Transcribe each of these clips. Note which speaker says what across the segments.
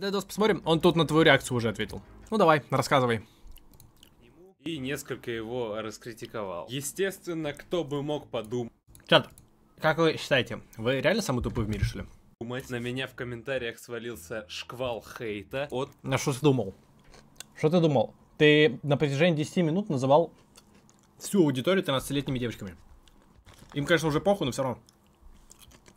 Speaker 1: Дайдос, посмотрим. Он тут на твою реакцию уже ответил. Ну давай, рассказывай
Speaker 2: и несколько его раскритиковал. Естественно, кто бы мог подумать. Чат, как вы считаете,
Speaker 1: вы реально самый тупой в мире, что ли?
Speaker 2: На меня в комментариях свалился шквал хейта от...
Speaker 1: На что ты думал? Что ты думал? Ты на протяжении 10 минут называл всю аудиторию 13-летними девочками. Им, конечно, уже похуй, но все равно.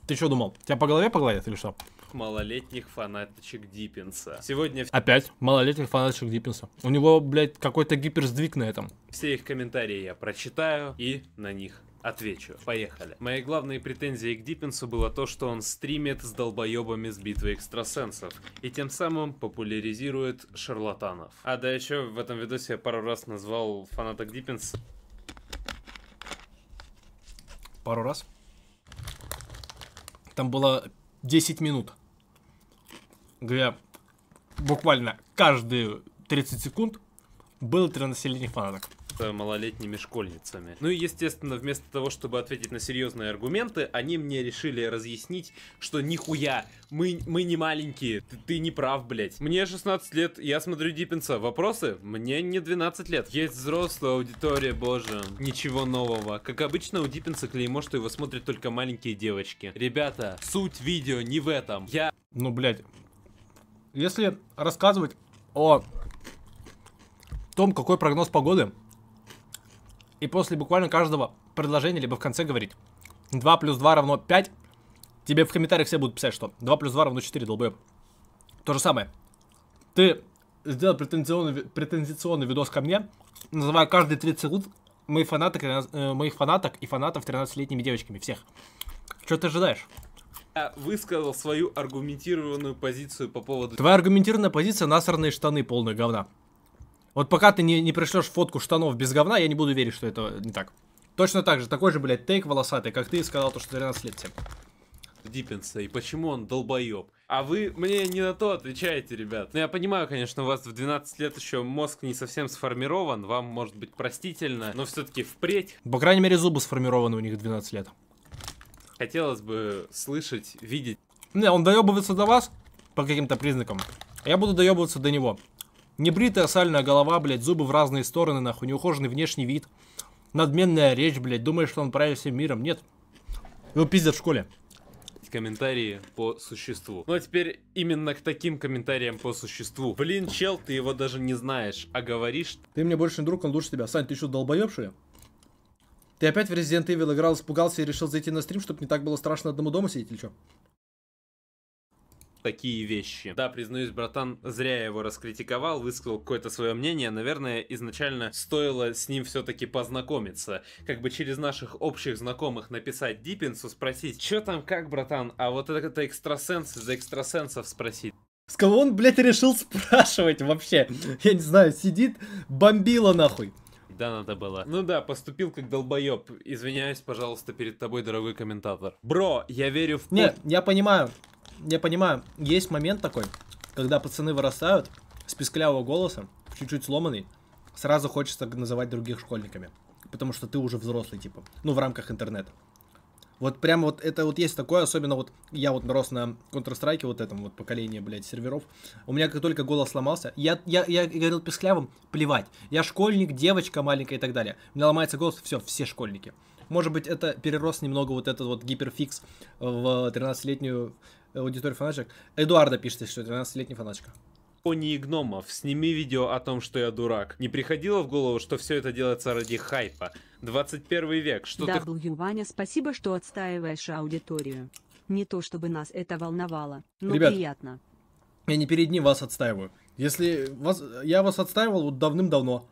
Speaker 1: Ты что думал? Тебя по голове погладят или что?
Speaker 2: малолетних фанаточек Диппинса. Сегодня... Опять
Speaker 1: малолетних фанаточек Диппинса. У него, блядь, какой-то гиперсдвиг на
Speaker 2: этом. Все их комментарии я прочитаю и на них Отвечу. Поехали. Мои главные претензии к Диппинсу было то, что он стримит с долбоебами с битвы экстрасенсов и тем самым популяризирует шарлатанов. А да еще в этом видосе я пару раз назвал фанаток Диппинса.
Speaker 1: Пару раз? Там было 10 минут где буквально каждые 30 секунд было 13-летних фанаток
Speaker 2: малолетними школьницами. Ну и, естественно, вместо того, чтобы ответить на серьезные аргументы, они мне решили разъяснить, что нихуя, мы, мы не маленькие, ты, ты не прав, блядь. Мне 16 лет, я смотрю Диппинса. Вопросы? Мне не 12 лет. Есть взрослая аудитория, боже. Ничего нового. Как обычно, у Диппинса клеймо, что его смотрят только маленькие девочки. Ребята, суть видео не в этом. Я... Ну, блядь,
Speaker 1: если рассказывать о том, какой прогноз погоды, и после буквально каждого предложения, либо в конце говорить 2 плюс 2 равно 5, тебе в комментариях все будут писать, что 2 плюс 2 равно 4, долбоеб. То же самое. Ты сделал претензионный, претензионный видос ко мне, называя каждые 30 секунд моих фанаток, э, моих фанаток и фанатов 13-летними девочками. Всех. Что ты ожидаешь?
Speaker 2: я высказал свою аргументированную позицию по поводу... Твоя
Speaker 1: аргументированная позиция насранные штаны полные говна. Вот пока ты не, не пришлешь фотку штанов без говна, я не буду верить, что это не так. Точно так же, такой же, блядь, тейк волосатый, как ты сказал то, что 13 лет всем.
Speaker 2: Диппенса, и почему он долбоеб? А вы мне не на то отвечаете, ребят. Ну, я понимаю, конечно, у вас в 12 лет еще мозг не совсем сформирован, вам, может быть, простительно, но все-таки впредь...
Speaker 1: По крайней мере, зубы сформированы у них в 12 лет
Speaker 2: хотелось бы слышать, видеть.
Speaker 1: Не, он доебывается до вас по каким-то признакам. А я буду доебываться до него. Небритая сальная голова, блядь, зубы в разные стороны, нахуй,
Speaker 2: неухоженный внешний вид. Надменная речь, блядь, думаешь, что он правит всем миром. Нет.
Speaker 1: Его ну, пиздят в школе.
Speaker 2: Комментарии по существу. Ну а теперь именно к таким комментариям по существу. Блин, чел, ты его даже не знаешь, а говоришь...
Speaker 1: Ты мне больше не друг, он лучше тебя. Сань, ты что, долбоеб, что ли? Ты опять в Resident Evil играл, испугался и решил зайти на стрим, чтобы не так было страшно одному дома сидеть или что?
Speaker 2: такие вещи. Да, признаюсь, братан, зря я его раскритиковал, высказал какое-то свое мнение. Наверное, изначально стоило с ним все-таки познакомиться. Как бы через наших общих знакомых написать Диппинсу, спросить, что там как, братан, а вот это, это экстрасенс за экстрасенсов спросить.
Speaker 1: С кого он, блядь, решил спрашивать вообще? Я не знаю, сидит, бомбила нахуй.
Speaker 2: Да, надо было. Ну да, поступил как долбоеб. Извиняюсь, пожалуйста, перед тобой, дорогой комментатор. Бро, я верю в... Нет,
Speaker 1: я понимаю. Я понимаю. Есть момент такой, когда пацаны вырастают с песклявого голоса, чуть-чуть сломанный, сразу хочется называть других школьниками. Потому что ты уже взрослый, типа. Ну, в рамках интернета. Вот прям вот это вот есть такое, особенно вот я вот рос на Counter-Strike, вот этом вот поколении, блядь, серверов. У меня как только голос сломался, я, я, я говорил песклявым, плевать. Я школьник, девочка маленькая и так далее. У меня ломается голос, все, все школьники. Может быть, это перерос немного вот этот вот гиперфикс в 13-летнюю аудиторию фанаточек. Эдуарда пишет, что 13-летний
Speaker 2: фанаточка пони и гномов. Сними видео о том, что я дурак. Не приходило в голову, что все это делается ради хайпа? 21 век, что да, ты...
Speaker 1: W, Ваня, спасибо, что отстаиваешь аудиторию. Не то, чтобы нас это волновало, но Ребят, приятно. я не перед ним вас отстаиваю. Если вас... Я вас отстаивал вот давным-давно,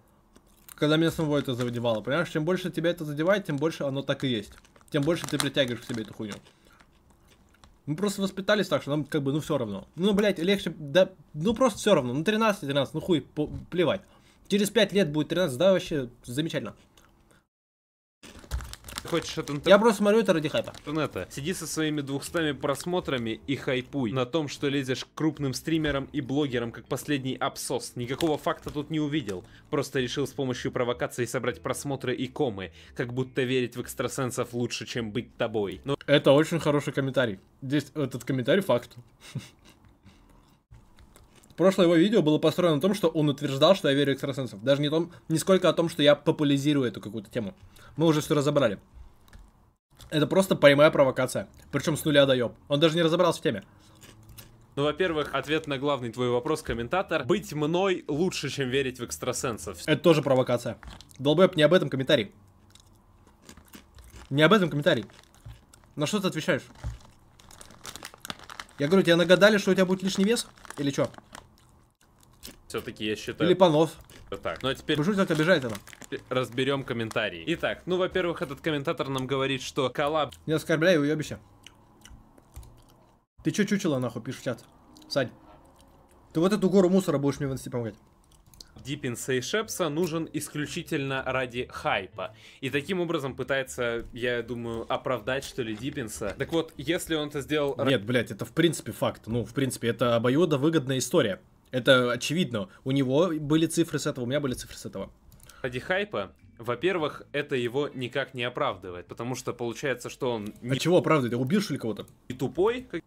Speaker 1: когда меня самого это задевало, понимаешь? Чем больше тебя это задевает, тем больше оно так и есть. Тем больше ты притягиваешь к себе эту хуйню. Мы просто воспитались так, что нам как бы, ну, все равно. Ну, блядь, легче, да, ну, просто все равно. Ну, 13-13, ну, хуй, по, плевать. Через 5 лет будет 13, да, вообще замечательно хочешь от интернета...
Speaker 2: Я просто смотрю это ради хайпа. Интернета. Сиди со своими двухстами просмотрами и хайпуй на том, что лезешь крупным стримерам и блогерам, как последний абсос. Никакого факта тут не увидел. Просто решил с помощью провокации собрать просмотры и комы. Как будто верить в экстрасенсов лучше, чем быть тобой. Но...
Speaker 1: Это очень хороший комментарий. Здесь этот комментарий факт. Прошлое его видео было построено на том, что он утверждал, что я верю экстрасенсов. Даже не, том, не сколько о том, что я популяризирую эту какую-то тему. Мы уже все разобрали. Это просто прямая провокация. Причем с нуля доеб. Он даже не разобрался в теме.
Speaker 2: Ну, во-первых, ответ на главный твой вопрос, комментатор. Быть мной лучше, чем верить в экстрасенсов.
Speaker 1: Это тоже провокация. Долбэп, не об этом комментарий. Не об этом комментарий. На что ты отвечаешь? Я говорю, тебе нагадали, что у тебя будет лишний вес? Или что?
Speaker 2: Все-таки я считаю... Или понос. Так, ну а теперь... Почему тебя обижает это? Разберем комментарии. Итак, ну, во-первых, этот комментатор нам говорит, что коллаб...
Speaker 1: Не оскорбляй его, ебище. Ты чё чучело, нахуй, пишешь в чат? Сань, ты вот эту гору мусора будешь мне вынести помогать.
Speaker 2: Диппинса и Шепса нужен исключительно ради хайпа. И таким образом пытается, я думаю, оправдать, что ли, Диппинса. Так вот, если он это сделал... Нет,
Speaker 1: блядь, это в принципе факт. Ну, в принципе, это выгодная история. Это очевидно. У него были цифры с этого, у меня были цифры с этого.
Speaker 2: Ради хайпа, во-первых, это его никак не оправдывает, потому что получается, что он... А не... А
Speaker 1: чего оправдывает? убил, что ли, кого-то?
Speaker 2: И тупой, как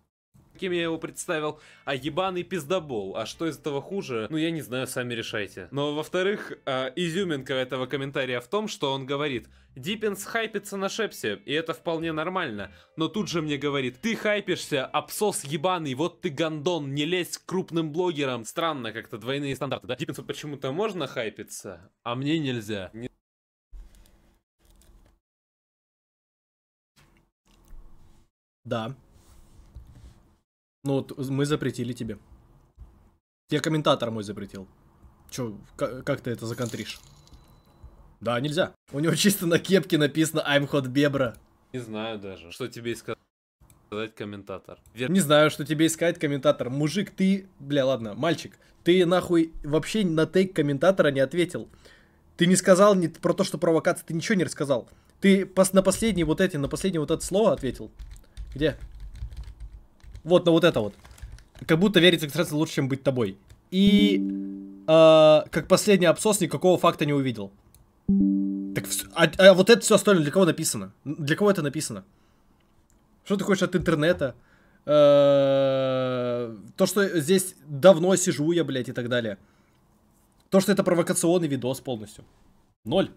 Speaker 2: кем я его представил, а ебаный пиздобол. А что из этого хуже? Ну, я не знаю, сами решайте. Но, во-вторых, э, изюминка этого комментария в том, что он говорит, Диппенс хайпится на Шепсе, и это вполне нормально. Но тут же мне говорит, ты хайпишься, абсос ебаный, вот ты гандон, не лезь к крупным блогерам. Странно как-то, двойные стандарты, да? Диппенсу почему-то можно хайпиться, а мне нельзя. Не...
Speaker 1: Да. Ну вот мы запретили тебе. Тебе комментатор мой запретил. Че как ты это законтришь? Да, нельзя. У него чисто на кепке написано I'm hot бебра.
Speaker 2: Не знаю даже, что тебе и сказать комментатор. Вер... Не
Speaker 1: знаю, что тебе искать комментатор. Мужик, ты... Бля, ладно, мальчик, ты нахуй вообще на тейк комментатора не ответил. Ты не сказал ни про то, что провокация, ты ничего не рассказал. Ты пос... на последний вот эти, на последнее вот это слово ответил. Где? Вот на вот это вот. Как будто верить экстрасенсу лучше, чем быть тобой. И э, как последний абсос никакого факта не увидел. Так, а, а вот это все остальное для кого написано? Для кого это написано? Что ты хочешь от интернета? Э, то, что здесь давно сижу я, блядь, и так далее. То, что это провокационный видос полностью. Ноль.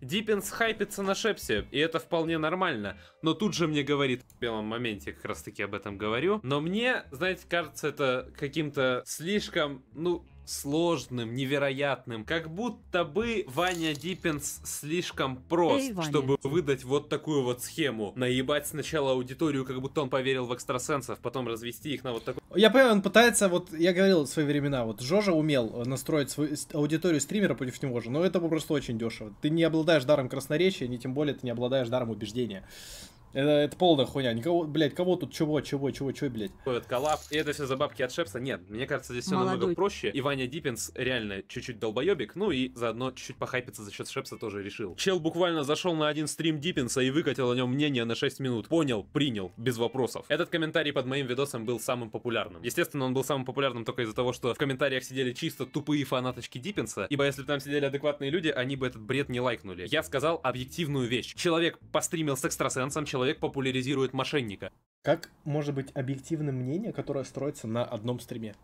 Speaker 2: Диппинс хайпится на Шепсе, и это вполне нормально. Но тут же мне говорит, в белом моменте как раз таки об этом говорю, но мне, знаете, кажется это каким-то слишком, ну, сложным, невероятным. Как будто бы Ваня Диппенс слишком прост, Эй, чтобы выдать вот такую вот схему. Наебать сначала аудиторию, как будто он поверил в экстрасенсов, потом развести их на вот такой...
Speaker 1: Я понимаю, он пытается, вот я говорил в свои времена, вот Жожа умел э, настроить свою аудиторию стримера против него же, но это просто очень дешево. Ты не обладаешь даром красноречия, не тем более ты не обладаешь даром убеждения. Это, это полная хуйня. Никого, блядь, кого тут чего, чего, чего, чего, блядь.
Speaker 2: Это коллап, и это все за бабки от Шепса. Нет, мне кажется, здесь все Молодой. намного проще. И Ваня Диппинс реально чуть-чуть долбоебик, ну и заодно чуть-чуть похайпиться за счет Шепса тоже решил. Чел буквально зашел на один стрим Диппинса и выкатил о нем мнение на 6 минут. Понял, принял, без вопросов. Этот комментарий под моим видосом был самым популярным. Естественно, он был самым популярным только из-за того, что в комментариях сидели чисто тупые фанаточки Диппинса, ибо если бы там сидели адекватные люди, они бы этот бред не лайкнули. Я сказал объективную вещь. Человек постримил с экстрасенсом, человек человек популяризирует мошенника.
Speaker 1: Как может быть объективным мнение, которое строится на одном стриме?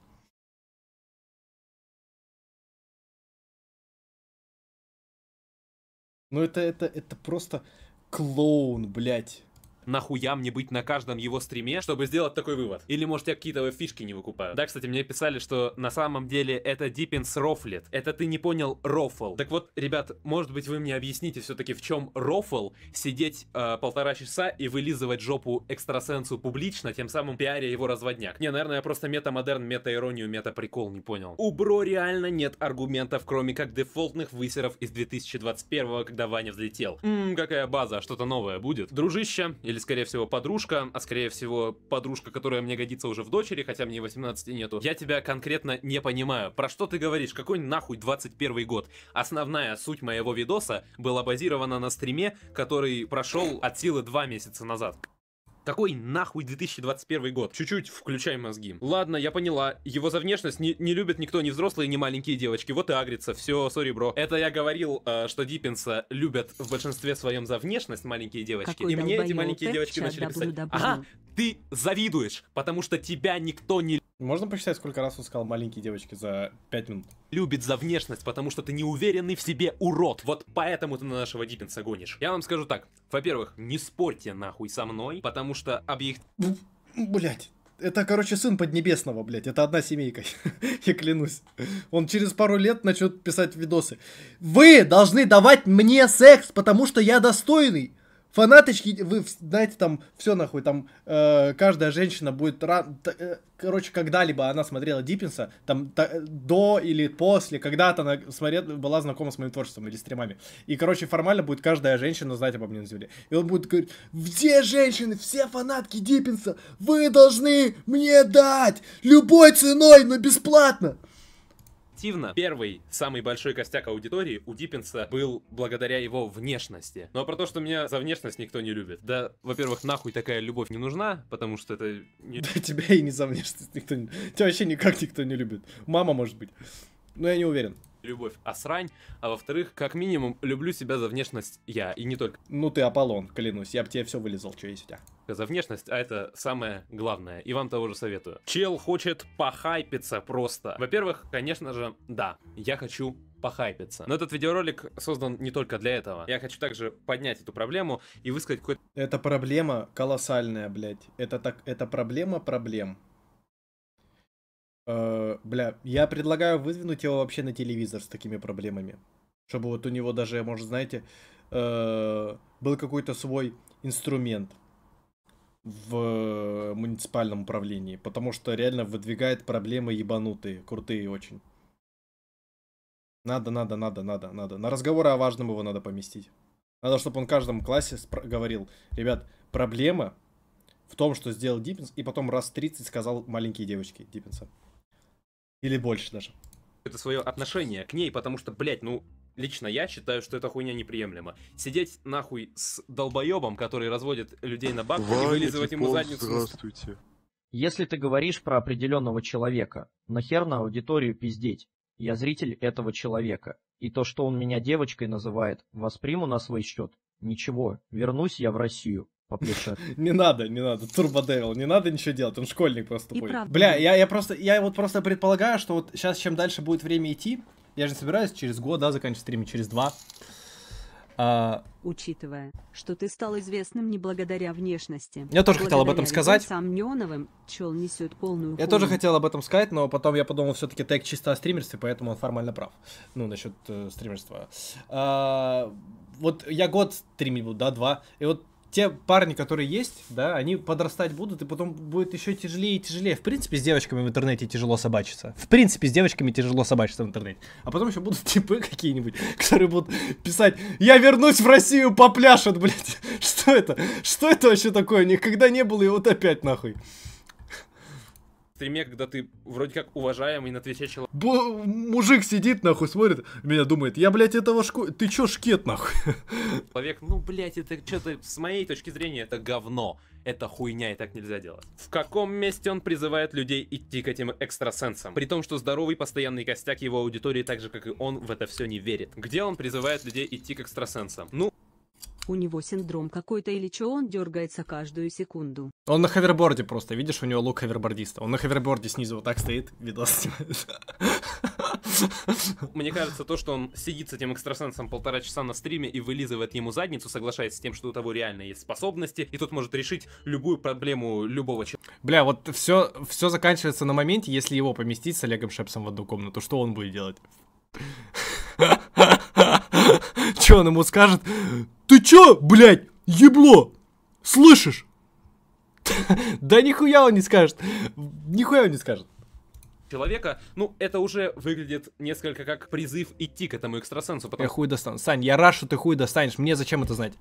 Speaker 1: Ну это, это, это просто клоун,
Speaker 2: блядь нахуя мне быть на каждом его стриме, чтобы сделать такой вывод? Или, может, я какие-то фишки не выкупаю? Да, кстати, мне писали, что на самом деле это Диппинс рофлит. Это ты не понял рофл. Так вот, ребят, может быть, вы мне объясните все-таки, в чем рофл сидеть э, полтора часа и вылизывать жопу экстрасенсу публично, тем самым пиаря его разводняк. Не, наверное, я просто мета-модерн, мета-иронию, мета-прикол не понял. У бро реально нет аргументов, кроме как дефолтных высеров из 2021 когда Ваня взлетел. Ммм, какая база, что-то новое будет. Дружище, или или, скорее всего, подружка, а скорее всего, подружка, которая мне годится уже в дочери, хотя мне 18 нету. Я тебя конкретно не понимаю. Про что ты говоришь? Какой нахуй 21 год? Основная суть моего видоса была базирована на стриме, который прошел от силы 2 месяца назад. Такой нахуй 2021 год? Чуть-чуть включай мозги. Ладно, я поняла. Его за внешность не, не любит никто, ни взрослые, ни маленькие девочки. Вот и агрится. Все, сори, бро. Это я говорил, э, что Диппинса любят в большинстве своем за внешность маленькие девочки. Какой и мне эти маленькие девочки начали писать. Ага, ты завидуешь, потому что тебя никто не можно посчитать, сколько раз он сказал маленькие девочки за 5 минут? Любит за внешность, потому что ты неуверенный в себе урод. Вот поэтому ты на нашего Диппинса гонишь. Я вам скажу так. Во-первых, не спорьте нахуй со мной, потому что объект...
Speaker 1: Блять. Это, короче, сын Поднебесного, блядь. Это одна семейка. Я клянусь. Он через пару лет начнет писать видосы. Вы должны давать мне секс, потому что я достойный фанаточки, вы знаете, там все нахуй, там э, каждая женщина будет... Ран... Э, короче, когда-либо она смотрела Диппинса, там та, э, до или после, когда-то она смотрела, была знакома с моим творчеством или стримами. И, короче, формально будет каждая женщина знать обо мне на земле. И он будет говорить, все женщины, все фанатки Диппинса, вы должны мне дать любой ценой, но бесплатно
Speaker 2: объективно, первый, самый большой костяк аудитории у Диппенса был благодаря его внешности. Ну а про то, что меня за внешность никто не любит. Да, во-первых, нахуй такая любовь не нужна, потому что это... Не... Да тебя
Speaker 1: и не за внешность никто не... Тебя вообще никак никто не любит. Мама, может быть.
Speaker 2: Но я не уверен любовь, а срань. А во-вторых, как минимум, люблю себя за внешность я, и не только. Ну ты Аполлон, клянусь, я бы тебе все вылезал, что есть у тебя. За внешность, а это самое главное, и вам того же советую. Чел хочет похайпиться просто. Во-первых, конечно же, да, я хочу похайпиться. Но этот видеоролик создан не только для этого. Я хочу также поднять эту проблему и высказать какой-то...
Speaker 1: Это проблема колоссальная, блядь. Это так... Это проблема проблем. Э, бля, я предлагаю выдвинуть его вообще на телевизор с такими проблемами. Чтобы вот у него даже, может, знаете, э, был какой-то свой инструмент в муниципальном управлении, потому что реально выдвигает проблемы ебанутые, крутые очень. Надо, надо, надо, надо, надо. На разговоры о важном его надо поместить. Надо, чтобы он в каждом классе говорил, ребят, проблема в том, что сделал Диппинс, и потом раз 30 сказал маленькие девочки Диппинса. Или больше даже.
Speaker 2: Это свое отношение к ней, потому что, блядь, ну, лично я считаю, что эта хуйня неприемлема. Сидеть нахуй с долбоебом, который разводит людей на бабки и вылизывать ему задницу. Здравствуйте.
Speaker 1: Если ты говоришь про определенного человека, нахер на аудиторию пиздеть? Я зритель этого человека. И то, что он меня девочкой называет, восприму на свой счет. Ничего, вернусь я в Россию, по Не надо, не надо, Турбо не надо ничего делать, он школьник просто тупой. Бля, я, я просто, я вот просто предполагаю, что вот сейчас, чем дальше будет время идти, я же собираюсь через год, да, заканчивать стрим, через два. А... Учитывая, что ты стал известным не благодаря внешности. Я тоже а хотел об этом сказать. Сам Нёновым чел несет полную. Я хуйню. тоже хотел об этом сказать, но потом я подумал, все-таки тег чисто о стримерстве, поэтому он формально прав. Ну, насчет э, стримерства. А, вот я год стримил, да, два. И вот те парни, которые есть, да, они подрастать будут, и потом будет еще тяжелее и тяжелее. В принципе, с девочками в интернете тяжело собачиться. В принципе, с девочками тяжело собачиться в интернете. А потом еще будут типы какие-нибудь, которые будут писать «Я вернусь в Россию, попляшет, блядь». Что это? Что это вообще такое? Никогда не было, и вот опять нахуй
Speaker 2: стриме, когда ты вроде как уважаемый на Твиче человек.
Speaker 1: Бо мужик сидит, нахуй, смотрит, меня думает, я, блядь, этого шку... Ты чё, шкет, нахуй?
Speaker 2: Человек, ну, блядь, это что-то, с моей точки зрения, это говно. Это хуйня, и так нельзя делать. В каком месте он призывает людей идти к этим экстрасенсам? При том, что здоровый постоянный костяк его аудитории, так же, как и он, в это все не верит. Где он призывает людей идти к экстрасенсам? Ну,
Speaker 1: у него синдром какой-то или что он дергается каждую секунду. Он на хаверборде просто, видишь, у него лук хавербордиста. Он на хаверборде снизу вот так стоит, видос снимает.
Speaker 2: Мне кажется, то, что он сидит с этим экстрасенсом полтора часа на стриме и вылизывает ему задницу, соглашается с тем, что у того реально есть способности, и тут может решить любую проблему любого человека.
Speaker 1: Бля, вот все, все заканчивается на моменте, если его поместить с Олегом Шепсом в одну комнату, что он будет делать? Че он ему скажет? Ты че, блядь, ебло? Слышишь? Да нихуя он не скажет. Нихуя он не скажет
Speaker 2: человека, ну, это уже выглядит несколько как призыв идти к этому экстрасенсу. Потому... Я хуй
Speaker 1: достану. Сань, я рад, что ты хуй достанешь. Мне зачем это знать?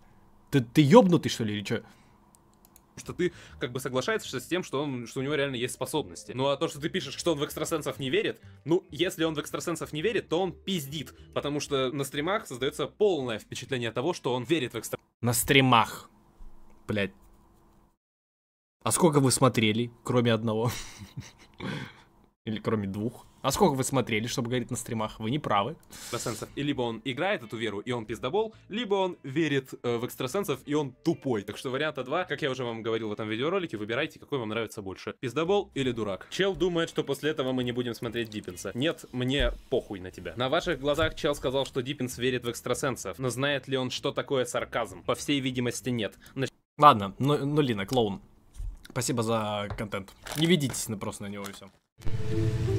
Speaker 1: Ты, ты ёбнутый, что ли, или что?
Speaker 2: что ты как бы соглашаешься с тем, что, он, что у него реально есть способности. Ну а то, что ты пишешь, что он в экстрасенсов не верит, ну, если он в экстрасенсов не верит, то он пиздит, потому что на стримах создается полное впечатление того, что он верит в экстрасенсов. На стримах.
Speaker 1: Блять. А сколько вы смотрели, кроме одного? Или кроме двух? А сколько вы смотрели, чтобы говорить на стримах? Вы не правы.
Speaker 2: Экстрасенсов. И либо он играет эту веру, и он пиздобол, либо он верит э, в экстрасенсов, и он тупой. Так что варианта два. Как я уже вам говорил в этом видеоролике, выбирайте, какой вам нравится больше. Пиздобол или дурак. Чел думает, что после этого мы не будем смотреть Диппинса. Нет, мне похуй на тебя. На ваших глазах Чел сказал, что Диппинс верит в экстрасенсов. Но знает ли он, что такое сарказм? По всей видимости, нет. Нач...
Speaker 1: Ладно, ну, ну Лина, клоун. Спасибо за контент. Не ведитесь на просто на него и все.